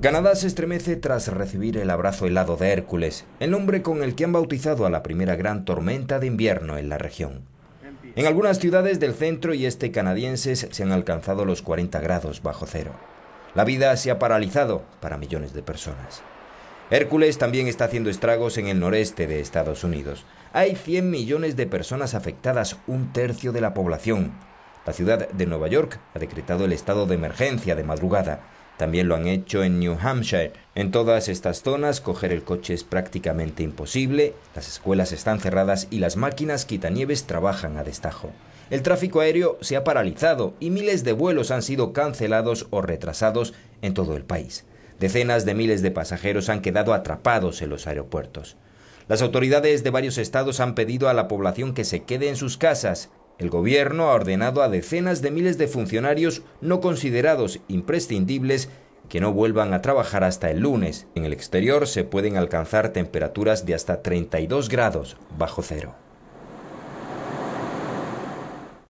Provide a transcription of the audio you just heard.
Canadá se estremece tras recibir el abrazo helado de Hércules, el nombre con el que han bautizado a la primera gran tormenta de invierno en la región. En algunas ciudades del centro y este canadienses se han alcanzado los 40 grados bajo cero. La vida se ha paralizado para millones de personas. Hércules también está haciendo estragos en el noreste de Estados Unidos. Hay 100 millones de personas afectadas, un tercio de la población. La ciudad de Nueva York ha decretado el estado de emergencia de madrugada. También lo han hecho en New Hampshire. En todas estas zonas coger el coche es prácticamente imposible, las escuelas están cerradas y las máquinas quitanieves trabajan a destajo. El tráfico aéreo se ha paralizado y miles de vuelos han sido cancelados o retrasados en todo el país. Decenas de miles de pasajeros han quedado atrapados en los aeropuertos. Las autoridades de varios estados han pedido a la población que se quede en sus casas el gobierno ha ordenado a decenas de miles de funcionarios no considerados imprescindibles que no vuelvan a trabajar hasta el lunes. En el exterior se pueden alcanzar temperaturas de hasta 32 grados bajo cero.